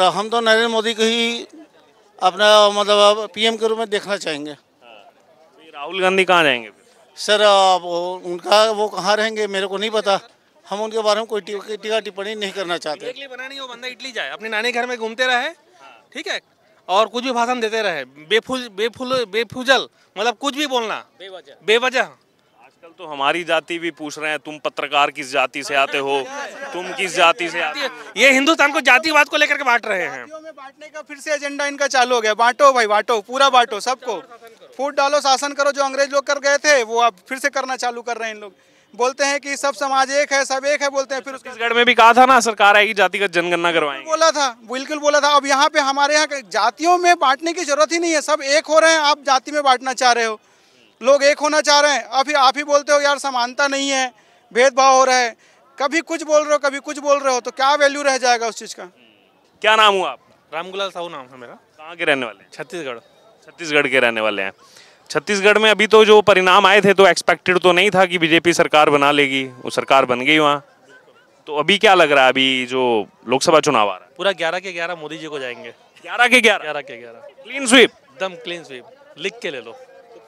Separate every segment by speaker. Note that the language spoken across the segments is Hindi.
Speaker 1: हम तो नरेंद्र मोदी को ही अपना मतलब पीएम के रूप में देखना चाहेंगे हाँ, तो राहुल गांधी कहाँ रहेंगे सर वो उनका वो कहाँ रहेंगे मेरे को नहीं पता हम उनके बारे में कोई टीका टिप्पणी नहीं करना चाहते बना नहीं वो बंदा
Speaker 2: इटली जाए अपने नानी घर में घूमते रहे ठीक है और कुछ भी भाषण देते रहे बेफुल बेफुल बेफुजल मतलब कुछ भी बोलना बेवजह बेवजह आजकल तो हमारी जाति भी पूछ रहे हैं तुम पत्रकार
Speaker 3: किस जाति से आते हो तुम किस जाति से आते हो ये हिंदुस्तान को जातिवाद को लेकर के बांट रहे हैं बांटने
Speaker 4: का फिर से एजेंडा इनका चालू हो गया बांटो भाई बांटो पूरा बांटो सबको फूट डालो शासन करो जो अंग्रेज लोग कर गए थे वो अब फिर से करना चालू कर रहे हैं इन लोग बोलते हैं कि सब समाज एक है सब एक है बोलते हैं फिर छत्तीसगढ़
Speaker 3: में भी कहा था ना सरकार आएगी जातिगत जनगणना करवाएंगे
Speaker 4: बोला था बिल्कुल बोला था अब यहाँ पे हमारे यहाँ जातियों में बांटने की जरूरत ही नहीं है सब एक हो रहे हैं आप जाति में बांटना चाह रहे हो लोग एक होना चाह रहे हैं आप ही आप ही बोलते हो यार समानता नहीं है भेदभाव हो रहा है कभी कुछ बोल रहे हो कभी कुछ बोल रहे हो तो क्या वैल्यू रह जाएगा उस चीज़ का
Speaker 3: क्या
Speaker 2: नाम हुआ आप रामगुलाल साहू नाम है मेरा कहाँ के रहने वाले हैं छत्तीसगढ़
Speaker 3: छत्तीसगढ़ के रहने वाले हैं छत्तीसगढ़ में अभी तो जो परिणाम आए थे तो एक्सपेक्टेड तो नहीं था कि बीजेपी सरकार बना लेगी वो सरकार बन गई वहाँ तो अभी क्या लग रहा है अभी जो लोकसभा चुनाव आ रहा है
Speaker 2: पूरा ग्यारह के ग्यारह मोदी जी को जाएंगे ग्यारह के ग्यारह ग्यारह के ग्यारह क्लीन स्वीप एकदम क्लीन स्वीप लिख के ले लो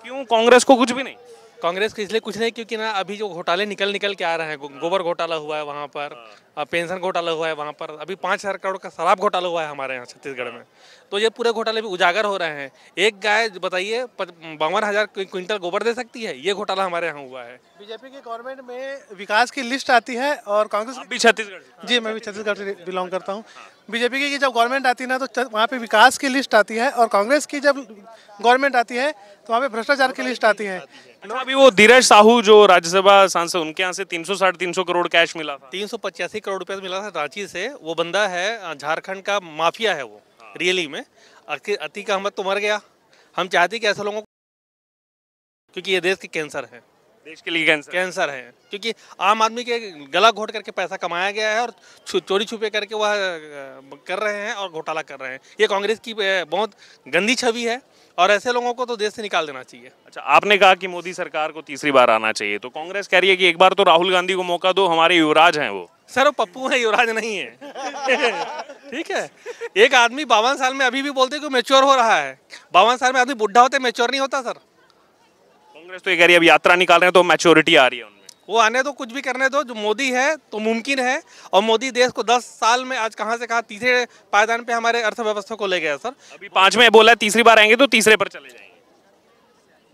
Speaker 3: क्यों कांग्रेस को कुछ भी नहीं
Speaker 2: कांग्रेस को इसलिए कुछ नहीं क्योंकि ना अभी जो घोटाले निकल निकल के आ रहे हैं गोबर घोटाला हुआ है वहाँ पर हाँ। पेंशन घोटाला हुआ है वहाँ पर अभी पाँच हज़ार करोड़ का शराब घोटाला हुआ है हमारे यहाँ छत्तीसगढ़ में तो ये पूरे घोटाले भी उजागर हो रहे हैं एक गाय बताइए बावन हज़ार क्विंटल गोबर दे सकती है ये घोटाला हमारे यहाँ हुआ है बीजेपी की गवर्नमेंट में विकास की लिस्ट आती है और कांग्रेस भी छत्तीसगढ़ जी मैं भी छत्तीसगढ़ से बिलोंग करता हूँ बीजेपी की जब गवर्नमेंट आती है ना तो वहाँ पे विकास की लिस्ट आती है और कांग्रेस की जब गवर्नमेंट आती है तो वहाँ पे भ्रष्टाचार की लिस्ट आती है अच्छा, अभी वो धीरज साहू जो राज्यसभा सांसद उनके यहाँ से तीन सौ करोड़ कैश मिला तीन सौ करोड़ रुपया तो मिला था रांची से वो बंदा है झारखंड का माफिया है वो हाँ। रियली में अतीक अहमद तो मर गया हम चाहते कि ऐसे लोगों को क्योंकि ये देश के कैंसर है देश के लिए कैंसर कैंसर है क्योंकि आम आदमी के गला घोट करके पैसा कमाया गया है और चोरी छुपे करके वह कर रहे हैं और घोटाला कर रहे हैं ये कांग्रेस की बहुत गंदी छवि है और ऐसे लोगों को तो देश से निकाल देना चाहिए अच्छा आपने कहा कि मोदी सरकार को
Speaker 3: तीसरी बार आना चाहिए तो कांग्रेस
Speaker 2: कह रही है कि एक बार तो राहुल गांधी को मौका
Speaker 3: दो हमारे युवराज हैं वो
Speaker 2: सर वो पप्पू है युवराज नहीं है ठीक है एक आदमी बावन साल में अभी भी बोलते कि मेच्योर हो रहा है बावन साल में आदमी बुढ़ा होते मेच्योर नहीं होता सर
Speaker 3: कांग्रेस तो ये कह रही है अब यात्रा निकाल रहे हैं तो मेच्योरिटी आ रही है
Speaker 2: वो आने दो कुछ भी करने दो जो मोदी है तो मुमकिन है और मोदी देश को दस साल में आज कहाँ से कहा तीसरे पायदान पे हमारे अर्थव्यवस्था को ले गया सर अभी पांच में बोला तीसरी बार आएंगे तो तीसरे पर चले जाएंगे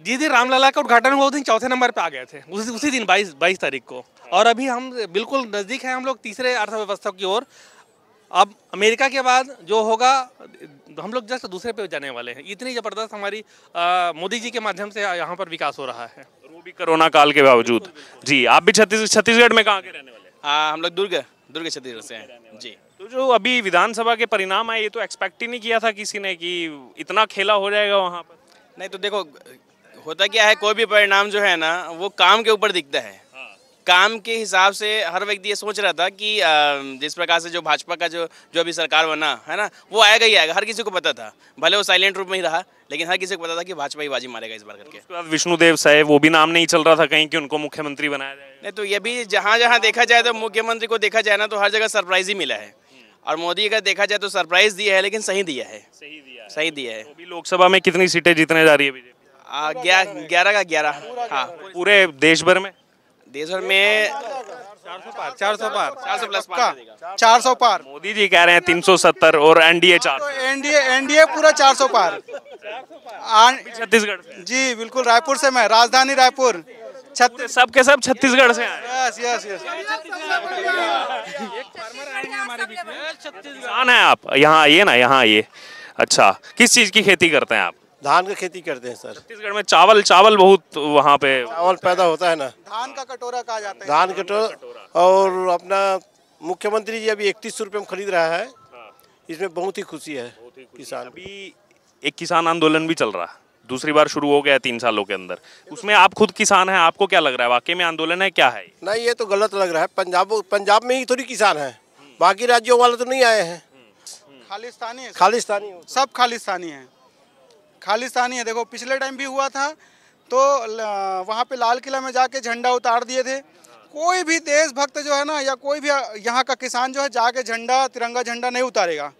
Speaker 2: जी जी रामलला का उद्घाटन हुआ उस दिन चौथे नंबर पे आ गए थे उसी उसी दिन बाईस बाईस तारीख को और अभी हम बिल्कुल नज़दीक है हम लोग तीसरे अर्थव्यवस्था की ओर अब अमेरिका के बाद जो होगा हम लोग जस्ट दूसरे पे जाने वाले हैं इतनी ज़बरदस्त हमारी मोदी जी के माध्यम से यहाँ पर विकास हो रहा है वो भी कोरोना
Speaker 3: काल के बावजूद जी आप भी छत्तीसगढ़ छत्तीसगढ़ में कहाँ
Speaker 2: के रहने वाले हम लोग दुर्ग दुर्ग छत्तीसगढ़ से हैं जी
Speaker 3: तो जो अभी विधानसभा के परिणाम
Speaker 2: आए ये तो एक्सपेक्ट ही नहीं किया था किसी ने कि इतना खेला हो जाएगा वहाँ पर नहीं तो देखो होता क्या है कोई भी परिणाम जो है ना वो काम के ऊपर दिखता है काम के हिसाब से हर व्यक्ति ये सोच रहा था कि जिस प्रकार से जो भाजपा का जो जो अभी सरकार बना है ना वो आएगा ही आएगा हर किसी को पता था भले वो साइलेंट रूप में ही रहा लेकिन हर किसी को पता था कि भाजपा ही बाजी मारेगा इस बार
Speaker 3: करके विष्णुदेव साहेब वो भी नाम नहीं चल रहा था कहीं कि उनको मुख्यमंत्री बनाया जाए
Speaker 2: नहीं तो ये भी जहाँ जहाँ देखा जाए तो मुख्यमंत्री को देखा जाए ना तो हर जगह सरप्राइज ही मिला है हम्म। और मोदी का देखा जाए तो सरप्राइज दिया है लेकिन सही दिया है सही दिया सही दिया है तो
Speaker 3: लोकसभा में कितनी सीटें जीतने जा रही
Speaker 2: है ग्यारह का ग्यारह हाँ
Speaker 3: पूरे देश भर में
Speaker 2: देशभर में चार सौ पार चार सौ प्लस का
Speaker 3: चार सौ पार मोदी जी कह रहे हैं तीन सौ सत्तर और एनडीए चार
Speaker 4: एनडीए एनडीए तो पूरा चार सौ पार छत्तीसगढ़ जी बिल्कुल रायपुर से मैं राजधानी रायपुर छत्तीस तो सब के सब छत्तीसगढ़ से यस यस यस
Speaker 3: छत्तीसगढ़ है आप यहाँ आइए ना यहाँ आइए अच्छा किस चीज़ की खेती करते हैं आप
Speaker 1: धान का खेती करते हैं सर
Speaker 3: छत्तीसगढ़ में चावल चावल बहुत वहाँ पे
Speaker 1: चावल पैदा होता है ना धान का कटोरा कहा जाता है धान कटोरा और अपना मुख्यमंत्री जी अभी इकतीस रुपये में खरीद रहा है हाँ। इसमें बहुत ही खुशी है किसान अभी
Speaker 3: एक किसान आंदोलन भी चल रहा है दूसरी बार शुरू हो गया है तीन सालों के अंदर उसमें आप खुद किसान हैं आपको क्या लग रहा है वाकई में आंदोलन है क्या है
Speaker 1: नहीं ये तो गलत लग
Speaker 4: रहा है पंजाब पंजाब में ही थोड़ी किसान है बाकी राज्यों वाले तो नहीं आए हैं खालिस्तानी है खालिस्तानी सब खालिस्तानी है खालिस्तानी है देखो पिछले टाइम भी हुआ था तो वहाँ पे लाल किला में जाके झंडा उतार दिए थे कोई भी देशभक्त जो है ना या कोई भी यहाँ का किसान जो है जाके झंडा तिरंगा झंडा नहीं उतारेगा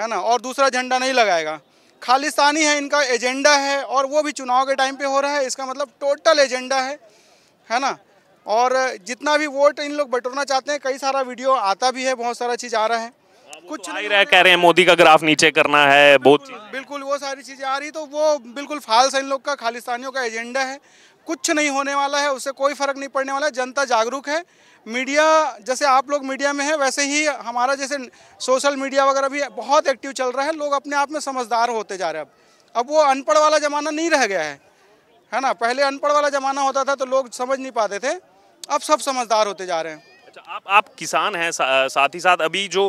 Speaker 4: है ना और दूसरा झंडा नहीं लगाएगा खालिस्तानी है इनका एजेंडा है और वो भी चुनाव के टाइम पे हो रहा है इसका मतलब टोटल एजेंडा है है ना और जितना भी वोट इन लोग बटोरना चाहते हैं कई सारा वीडियो आता भी है बहुत सारा चीज़ आ रहा है
Speaker 3: कुछ तो नहीं रह कह रहे हैं मोदी का ग्राफ नीचे करना है बहुत
Speaker 4: बिल्कुल वो सारी चीज़ें आ रही तो वो बिल्कुल फालस इन लोग का खालिस्तानियों का एजेंडा है कुछ नहीं होने वाला है उससे कोई फर्क नहीं पड़ने वाला है जनता जागरूक है मीडिया जैसे आप लोग मीडिया में है वैसे ही हमारा जैसे सोशल मीडिया वगैरह भी बहुत एक्टिव चल रहा है लोग अपने आप में समझदार होते जा रहे हैं अब अब वो अनपढ़ वाला ज़माना नहीं रह गया है है ना पहले अनपढ़ वाला ज़माना होता था तो लोग समझ नहीं पाते थे अब सब समझदार होते जा रहे हैं
Speaker 3: तो आप आप किसान हैं सा, साथ ही साथ अभी जो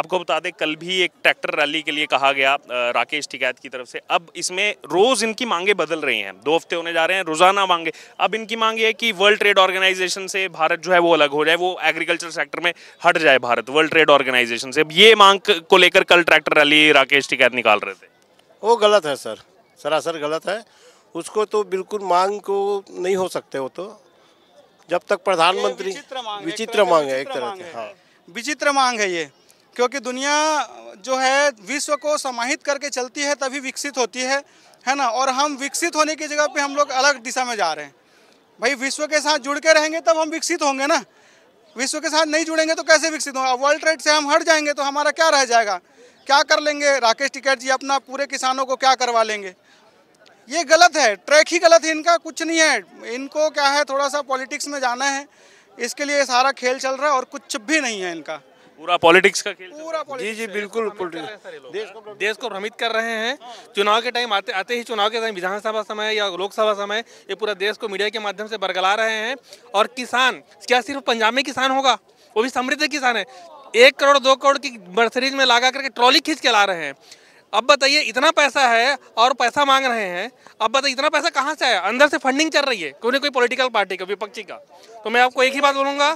Speaker 3: आपको बता दें कल भी एक ट्रैक्टर रैली के लिए कहा गया राकेश टिकैत की तरफ से अब इसमें रोज़ इनकी मांगे बदल रही हैं दो हफ्ते होने जा रहे हैं रोज़ाना मांगे अब इनकी मांग है कि वर्ल्ड ट्रेड ऑर्गेनाइजेशन से भारत जो है वो अलग हो जाए वो एग्रीकल्चर सेक्टर में हट जाए भारत वर्ल्ड ट्रेड ऑर्गेनाइजेशन से अब ये मांग को लेकर कल ट्रैक्टर रैली राकेश टिकैत निकाल रहे थे
Speaker 1: वो गलत है सर सरासर गलत है उसको
Speaker 4: तो बिल्कुल मांग को नहीं हो सकते वो तो जब तक प्रधानमंत्री विचित्र मांग है एक तरह से हाँ विचित्र मांग है ये क्योंकि दुनिया जो है विश्व को समाहित करके चलती है तभी विकसित होती है है ना और हम विकसित होने की जगह पे हम लोग अलग दिशा में जा रहे हैं भाई विश्व के साथ जुड़ के रहेंगे तब हम विकसित होंगे ना विश्व के साथ नहीं जुड़ेंगे तो कैसे विकसित होंगे वर्ल्ड ट्रेड से हम हट जाएंगे तो हमारा क्या रह जाएगा क्या कर लेंगे राकेश टिकैत जी अपना पूरे किसानों को क्या करवा लेंगे ये गलत है ट्रैक ही गलत है इनका कुछ नहीं है इनको क्या है थोड़ा सा पॉलिटिक्स में जाना है इसके लिए सारा खेल चल रहा है और कुछ भी नहीं है
Speaker 2: इनका
Speaker 3: पूरा पॉलिटिक्स का खेल
Speaker 2: पूरा जी जी बिल्कुल देश को देश को भ्रमित कर रहे हैं चुनाव के टाइम आते आते ही चुनाव के टाइम विधानसभा समय या लोकसभा समय ये पूरा देश को मीडिया के माध्यम से बरगला रहे हैं और किसान क्या सिर्फ पंजाब में किसान होगा वो भी समृद्ध किसान है एक करोड़ दो करोड़ की बर्सरीज में लगा करके ट्रॉली खींच के ला रहे हैं अब बताइए इतना पैसा है और पैसा मांग रहे हैं अब बताइए इतना पैसा कहाँ से आया अंदर से फंडिंग चल रही है कोई ना कोई पॉलिटिकल पार्टी का विपक्षी का तो मैं आपको एक ही बात बोलूंगा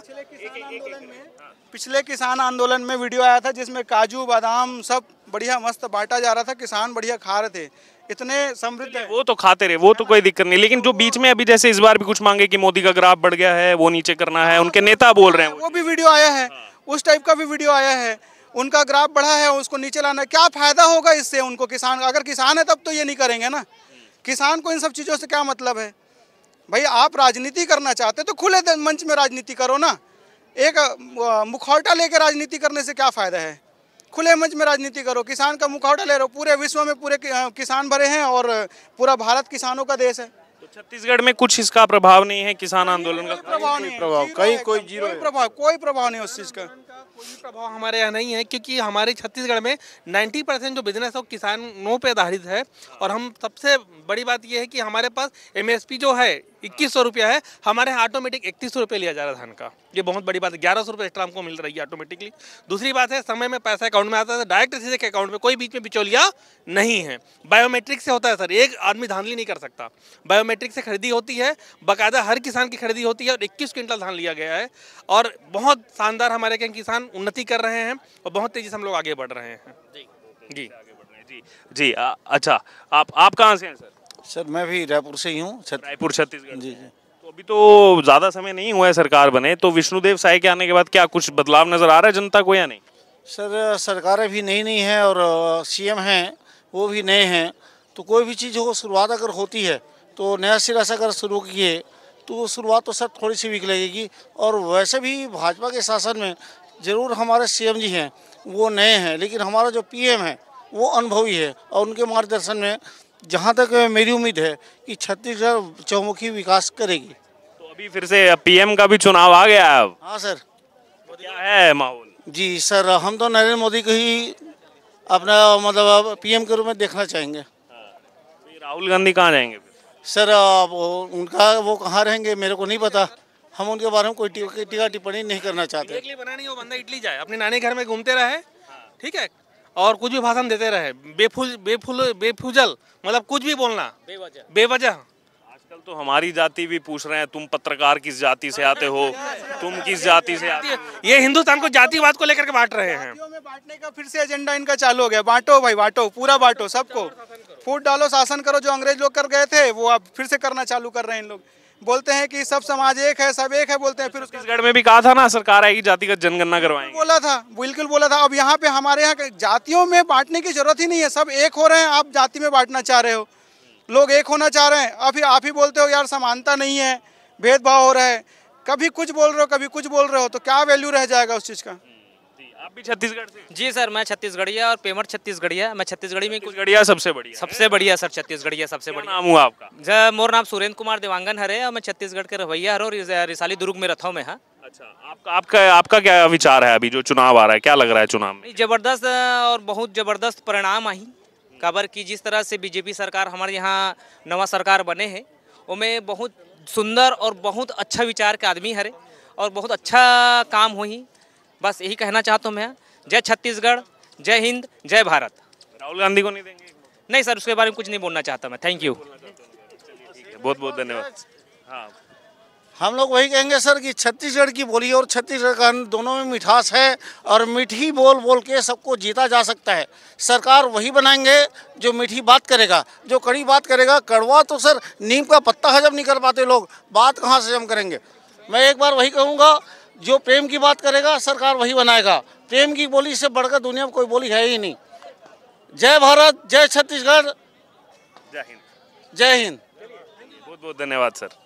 Speaker 4: पिछले किसान आंदोलन में वीडियो आया था जिसमें काजू बादाम सब बढ़िया मस्त बांटा जा रहा था किसान बढ़िया खा रहे थे इतने
Speaker 3: समृद्ध वो तो खाते रहे वो तो कोई दिक्कत नहीं लेकिन जो बीच में अभी जैसे इस बार भी कुछ मांगे कि मोदी का ग्राफ बढ़ गया है वो नीचे करना है उनके नेता बोल रहे हैं
Speaker 4: वो भी वीडियो आया है उस टाइप का भी वीडियो आया है उनका ग्राफ बढ़ा है उसको नीचे लाना है क्या फ़ायदा होगा इससे उनको किसान अगर किसान है तब तो ये नहीं करेंगे ना किसान को इन सब चीज़ों से क्या मतलब है भाई आप राजनीति करना चाहते तो खुले मंच में राजनीति करो ना एक मुखौटा लेके राजनीति करने से क्या फ़ायदा है खुले मंच में राजनीति करो किसान का मुखौटा ले रहे पूरे विश्व में पूरे किसान भरे हैं और पूरा भारत किसानों का देश है
Speaker 3: छत्तीसगढ़ में कुछ इसका प्रभाव नहीं है किसान आंदोलन का प्रभाव नहीं प्रभाव कहीं कोई जीरो
Speaker 2: प्रभाव कोई प्रभाव नहीं उस चीज का कोई प्रभाव हमारे यहाँ नहीं है क्योंकि हमारे छत्तीसगढ़ में 90 परसेंट जो बिजनेस है वो किसानों पर आधारित है और हम सबसे बड़ी बात यह है कि हमारे पास एमएसपी जो है इक्कीस सौ रुपया है हमारे यहाँ ऑटोमेटिक इकतीस सौ रुपये लिया जा रहा है धान का ये बहुत बड़ी बात है ग्यारह सौ रुपये एक्स्ट्रा हमको मिल रही है ऑटोमेटिकली दूसरी बात है समय में पैसा अकाउंट में आता है डायरेक्ट तो सीधे के अकाउंट में कोई बीच में बिचौलिया नहीं है बायोमेट्रिक से होता है सर एक आदमी धानली नहीं कर सकता बायोमेट्रिक से खरीदी होती है बाकायदा हर किसान की खरीदी होती है और इक्कीस क्विंटल धान लिया गया है और बहुत शानदार हमारे यहाँ किसान उन्नति कर रहे हैं और बहुत तेज़ी से हम लोग आगे बढ़ रहे हैं जी जी
Speaker 3: जी अच्छा
Speaker 2: आप आप कहाँ से हैं सर सर मैं भी रायपुर से ही
Speaker 3: हूँ रायपुर छत्तीसगढ़ जी जी तो अभी तो ज़्यादा समय नहीं हुआ है सरकार बने तो विष्णुदेव साय के आने के बाद क्या कुछ बदलाव नज़र आ रहा है जनता को या नहीं
Speaker 1: सर सरकारें भी नई नई हैं और सीएम हैं वो भी नए हैं तो कोई भी चीज़ हो शुरुआत अगर होती है तो नया सिरा से अगर शुरू किए तो वो शुरुआत तो सर थोड़ी सी वीक लगेगी और वैसे भी भाजपा के शासन में ज़रूर हमारे सीएम जी हैं वो नए हैं लेकिन हमारा जो पीएम है वो अनुभवी है और उनके मार्गदर्शन में जहाँ तक मेरी उम्मीद है कि छत्तीसगढ़ चौमुखी विकास करेगी
Speaker 3: तो अभी फिर से पीएम का भी चुनाव आ गया है अब
Speaker 1: हाँ सर तो क्या है माहौल जी सर हम तो नरेंद्र मोदी को ही अपना मतलब पीएम के रूप में देखना चाहेंगे हाँ। तो राहुल गांधी कहाँ जाएंगे सर वो उनका वो कहाँ रहेंगे मेरे को नहीं पता हम उनके बारे में कोई टीका टिप्पणी नहीं
Speaker 2: करना चाहते बनानी हो बंदा इटली जाए अपने नानी घर में घूमते रहे हाँ। ठीक है और कुछ भी भाषण देते रहे बेफुज बेफुल बेफुजल मतलब कुछ भी बोलना बेवजह आजकल
Speaker 3: तो हमारी जाति भी पूछ रहे हैं तुम पत्रकार किस जाति से आते हो तुम किस जाति
Speaker 2: से आते हो ये हिंदुस्तान को जातिवाद को लेकर के बांट रहे हैं बांटने
Speaker 4: का फिर से एजेंडा इनका चालू हो गया बांटो भाई बांटो पूरा बांटो सबको फूट डालो शासन करो जो अंग्रेज लोग कर गए थे वो अब फिर से करना चालू कर रहे हैं इन लोग बोलते हैं कि सब समाज एक है सब एक है बोलते हैं फिर छत्तीसगढ़
Speaker 3: में भी कहा था ना सरकार आएगी जातिगत जनगणना करवाएंगे
Speaker 4: बोला था बिल्कुल बोला था अब यहाँ पे हमारे यहाँ जातियों में बांटने की जरूरत ही नहीं है सब एक हो रहे हैं आप जाति में बांटना चाह रहे हो लोग एक होना चाह रहे हैं अब फिर आप ही बोलते हो यार समानता नहीं है भेदभाव हो रहा है कभी कुछ बोल रहे हो कभी कुछ बोल रहे हो तो क्या वैल्यू रह जाएगा उस चीज़ का
Speaker 2: आप भी छत्तीसगढ़ से जी सर मैं छत्तीसगढ़िया और पेमेंट छत्तीसगढ़िया मैं छत्तीसगढ़ी में छत्तीसगढ़िया सबसे बढ़िया सबसे बढ़िया सर छत्तीसगढ़िया सबसे बढ़िया नाम हूँ आपका मोर नाम सुरेंद्र कुमार देवांगन हरे और मैं छत्तीसगढ़ के रवैया हर और रिसाली दुर्ग में रथों में है हाँ। अच्छा आपका
Speaker 3: आपका आपका क्या विचार है अभी जो चुनाव आ रहा है क्या लग रहा है चुनाव में
Speaker 2: जबरदस्त और बहुत जबरदस्त परिणाम आई खबर की जिस तरह से बीजेपी सरकार हमारे यहाँ नवा सरकार बने हैं उनमें बहुत सुंदर और बहुत अच्छा विचार के आदमी हरे और बहुत अच्छा काम हुई बस यही कहना चाहता हूँ मैं जय छत्तीसगढ़ जय हिंद जय भारत राहुल गांधी को नहीं देंगे नहीं सर उसके बारे में कुछ नहीं बोलना चाहता मैं थैंक यू बहुत बहुत धन्यवाद हाँ। हम लोग वही कहेंगे सर कि छत्तीसगढ़ की बोली और छत्तीसगढ़
Speaker 1: का दोनों में मिठास है और मीठी बोल बोल के सबको जीता जा सकता है सरकार वही बनाएंगे जो मीठी बात करेगा जो कड़ी बात करेगा कड़वा तो सर नीम का पत्ता हजम नहीं कर पाते लोग बात कहाँ से हजम करेंगे मैं एक बार वही कहूँगा जो प्रेम की बात करेगा सरकार वही बनाएगा प्रेम की बोली से बढ़कर दुनिया में कोई बोली है ही नहीं
Speaker 3: जय भारत जय छत्तीसगढ़ जय हिंद जय हिंद बहुत बहुत धन्यवाद सर